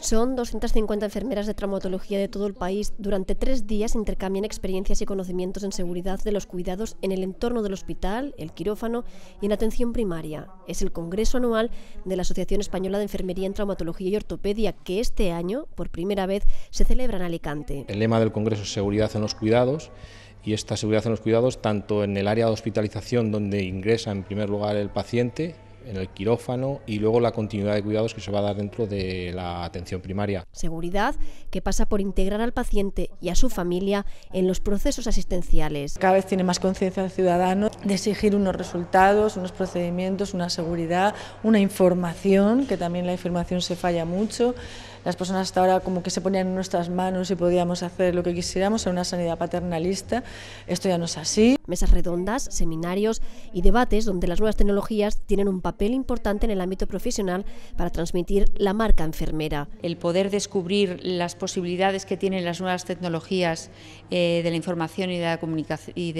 Son 250 enfermeras de traumatología de todo el país. Durante tres días intercambian experiencias y conocimientos en seguridad de los cuidados en el entorno del hospital, el quirófano y en atención primaria. Es el Congreso Anual de la Asociación Española de Enfermería en Traumatología y Ortopedia que este año, por primera vez, se celebra en Alicante. El lema del Congreso es Seguridad en los Cuidados y esta seguridad en los cuidados tanto en el área de hospitalización donde ingresa en primer lugar el paciente en el quirófano y luego la continuidad de cuidados que se va a dar dentro de la atención primaria. Seguridad que pasa por integrar al paciente y a su familia en los procesos asistenciales. Cada vez tiene más conciencia el ciudadano de exigir unos resultados, unos procedimientos, una seguridad, una información, que también la información se falla mucho las personas hasta ahora como que se ponían en nuestras manos y podíamos hacer lo que quisiéramos en una sanidad paternalista. Esto ya no es así. Mesas redondas, seminarios y debates donde las nuevas tecnologías tienen un papel importante en el ámbito profesional para transmitir la marca enfermera. El poder descubrir las posibilidades que tienen las nuevas tecnologías eh, de la información y de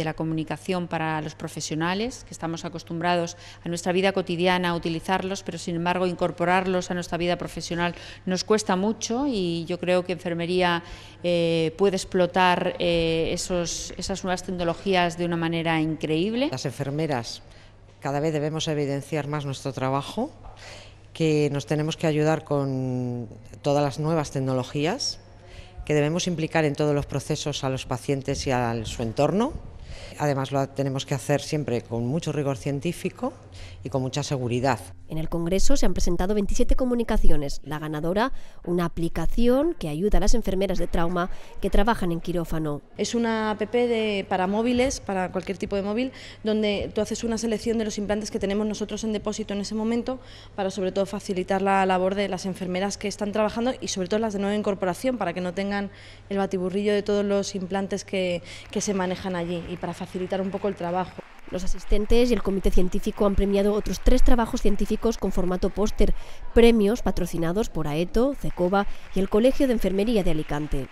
la, comunicación para los profesionales, que estamos acostumbrados a nuestra vida cotidiana a utilizarlos, pero sin embargo incorporarlos a nuestra vida profesional nos cuesta mucho y yo creo que enfermería eh, puede explotar eh, esos, esas nuevas tecnologías de una manera increíble. Las enfermeras cada vez debemos evidenciar más nuestro trabajo, que nos tenemos que ayudar con todas las nuevas tecnologías, que debemos implicar en todos los procesos a los pacientes y a su entorno, Además lo tenemos que hacer siempre con mucho rigor científico y con mucha seguridad. En el Congreso se han presentado 27 comunicaciones. La ganadora, una aplicación que ayuda a las enfermeras de trauma que trabajan en quirófano. Es una app para móviles, para cualquier tipo de móvil, donde tú haces una selección de los implantes que tenemos nosotros en depósito en ese momento para sobre todo facilitar la labor de las enfermeras que están trabajando y sobre todo las de nueva incorporación para que no tengan el batiburrillo de todos los implantes que, se manejan allí para facilitar un poco el trabajo. Los asistentes y el comité científico han premiado otros tres trabajos científicos con formato póster, premios patrocinados por AETO, CECOBA y el Colegio de Enfermería de Alicante.